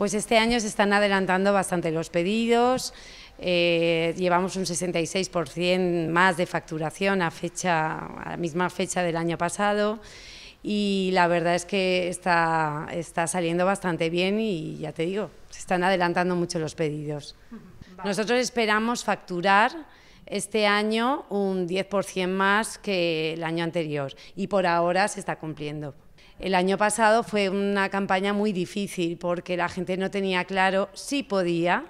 Pues este año se están adelantando bastante los pedidos, eh, llevamos un 66% más de facturación a, fecha, a la misma fecha del año pasado y la verdad es que está saliendo bastante bien y ya te digo, se están adelantando mucho los pedidos. Nosotros esperamos facturar este año un 10% más que el año anterior y por ahora se está cumpliendo. El año pasado fue una campaña muy difícil porque la gente no tenía claro si podía,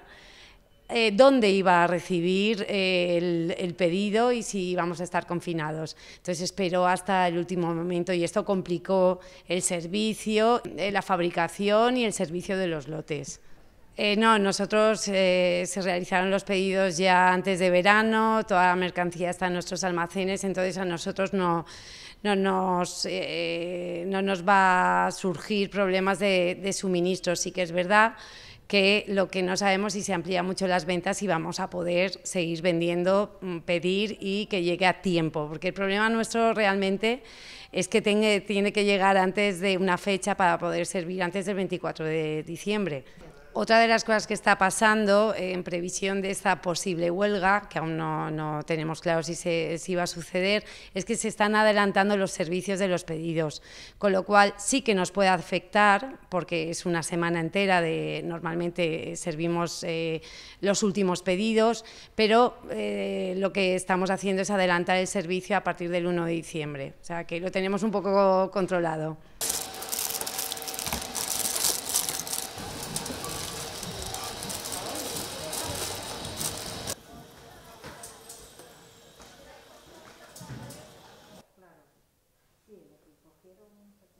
eh, dónde iba a recibir eh, el, pedido y si íbamos a estar confinados. Entonces esperó hasta el último momento y esto complicó el servicio, eh, la fabricación y el servicio de los lotes. Eh, no, nosotros eh, se realizaron los pedidos ya antes de verano, toda la mercancía está en nuestros almacenes, entonces a nosotros no, no, nos, eh, no nos va a surgir problemas de, suministro. Sí que es verdad que lo que no sabemos es si se amplían mucho las ventas y vamos a poder seguir vendiendo, mm, pedir y que llegue a tiempo, porque el problema nuestro realmente es que tiene que llegar antes de una fecha para poder servir antes del 24 de diciembre. Otra de las cosas que está pasando eh, en previsión de esta posible huelga, que aún no, tenemos claro si, se, va a suceder, es que se están adelantando los servicios de los pedidos, con lo cual sí que nos puede afectar, porque es una semana entera de normalmente servimos eh, los últimos pedidos, pero eh, lo que estamos haciendo es adelantar el servicio a partir del 1 de diciembre, o sea que lo tenemos un poco controlado. quero un